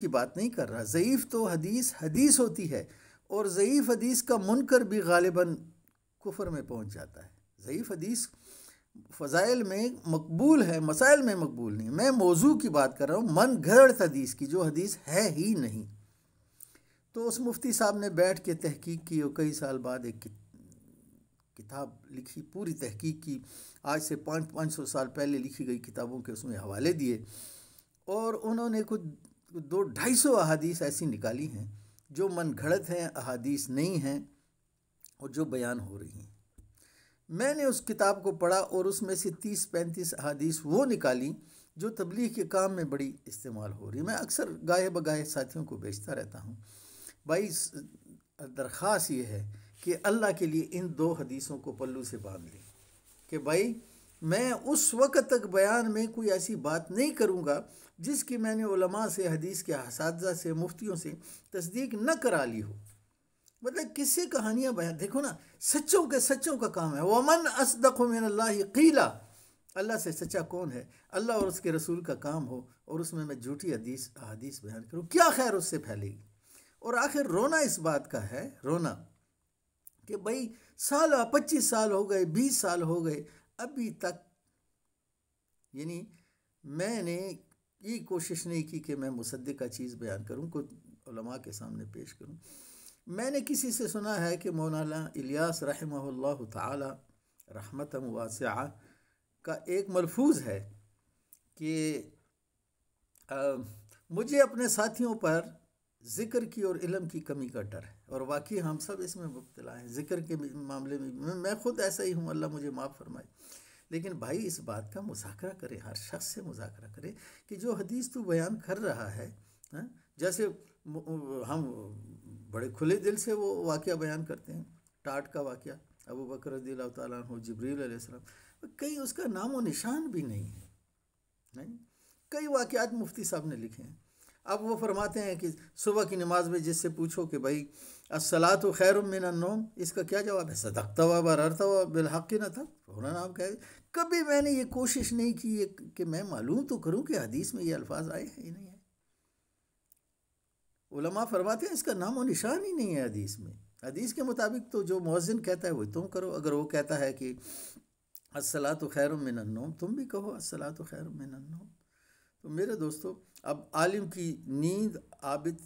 की बात नहीं कर रहा ज़यीफ़ तो हदीस हदीस होती है और ज़यीफ़ हदीस का मुनकर भी गालिबा कुफर में पहुँच जाता है ज़यीफ़ हदीस फ़ज़ाइल में मकबूल है मसाइल में मकबूल नहीं मैं मौजू की बात कर रहा हूँ मन घड़त हदीस की जो हदीस है ही नहीं तो उस मुफ्ती साहब ने बैठ के तहकीक की और कई साल बाद एक किताब लिखी पूरी तहकीक की आज से पाँच पाँच सौ साल पहले लिखी गई किताबों के उसमें हवाले दिए और उन्होंने कुछ दो ढाई सौ अहादीस ऐसी निकाली हैं जो मन घड़त हैं अहादीस नहीं हैं और जो बयान हो रही हैं मैंने उस किताब को पढ़ा और उसमें से तीस पैंतीस अहादीस वो निकाली जो तबलीग के काम में बड़ी इस्तेमाल हो रही है मैं अक्सर गाहे बगाहे साथियों को बेचता रहता हूँ भाई दरख्वास ये है कि अल्लाह के लिए इन दो हदीसों को पल्लू से बांध लें कि भाई मैं उस वक्त तक बयान में कोई ऐसी बात नहीं करूँगा जिसकी मैंने उलमा से हदीस के इस से मुफ्तियों से तस्दीक न करा ली हो मतलब किससे कहानियाँ बयान देखो ना सच्चों के सच्चों का काम है वमन असदक मिन कीला अल्लाह से सच्चा कौन है अल्लाह और उसके रसूल का काम हो और उसमें मैं झूठी हदीस अदीस बयान करूँ क्या खैर उससे फैलेगी और आखिर रोना इस बात का है रोना कि भाई साल पच्चीस साल हो गए बीस साल हो गए अभी तक यानी मैंने ये कोशिश नहीं की कि मैं मुसद का चीज़ बयान करूँ कुछ उलमा के सामने पेश करूँ मैंने किसी से सुना है कि मौलाना इलियास रहमल्ला तहमत रहमत वास का एक मलफूज है कि आ, मुझे अपने साथियों पर ज़िक्र की और इलम की कमी का डर है और वाकई हम सब इसमें मुबतला हैं ज़िक्र के मामले में मैं ख़ुद ऐसा ही हूँ अल्लाह मुझे माफ़ फरमाए लेकिन भाई इस बात का मुजाकर करें हर शख्स से मुजाकर करें कि जो हदीस तू बयान कर रहा है हा? जैसे हम बड़े खुले दिल से वो वाक़ बयान करते हैं टाट का वाक़ अबू बकर रदी तु जबरीसम कहीं उसका नाम व निशान भी नहीं है नहीं कई वाक़ मुफ्ती साहब ने लिखे हैं अब वो फरमाते हैं कि सुबह की नमाज में जिससे पूछो कि भाई असला तो खैर नोम इसका क्या जवाब है सदकता हुआ बरता हुआ बिलहक ना था होना नाम कह कभी मैंने ये कोशिश नहीं की कि मैं मालूम तो करूँ कि हदीस में ये अल्फाज आए हैं या नहीं आए फरमाते हैं इसका नाम व निशान ही नहीं है हदीस में हदीस के मुताबिक तो जो मौजिन कहता है वही तुम करो अगर वो कहता है कि असला तो खैर नोम तुम भी कहो असला तो खैर नोम तो मेरे दोस्तों अब आलिम की नींद आबिद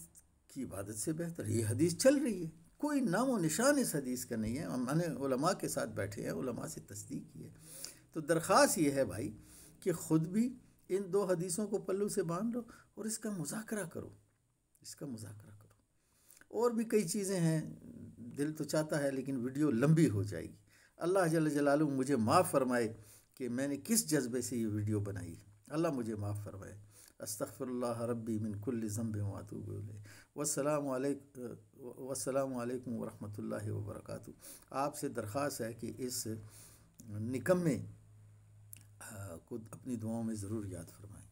की इबादत से बेहतर ये हदीस चल रही है कोई नाम व निशान इस हदीस का नहीं है मैंने उलमा के साथ बैठे हैं उलमा से तस्दीक की है तो दरख्वास ये है भाई कि ख़ुद भी इन दो हदीसों को पल्लू से बांध लो और इसका मुजाकरा करो इसका मुजाकरा करो और भी कई चीज़ें हैं दिल तो चाहता है लेकिन वीडियो लंबी हो जाएगी अल्लाह जल जलालू मुझे माफ़ फरमाए कि मैंने किस जज्बे से ये वीडियो बनाई है अल्लाह मुझे माफ़ फरमाए अस्तफ़िल्ला रबी मिन कुल्ल ज़म्ब वातूब वसलाम वसलाम वरहमल वबरक आपसे दरख्वास है कि इस निकम में को अपनी दुआओं में ज़रूर याद फरमाएँ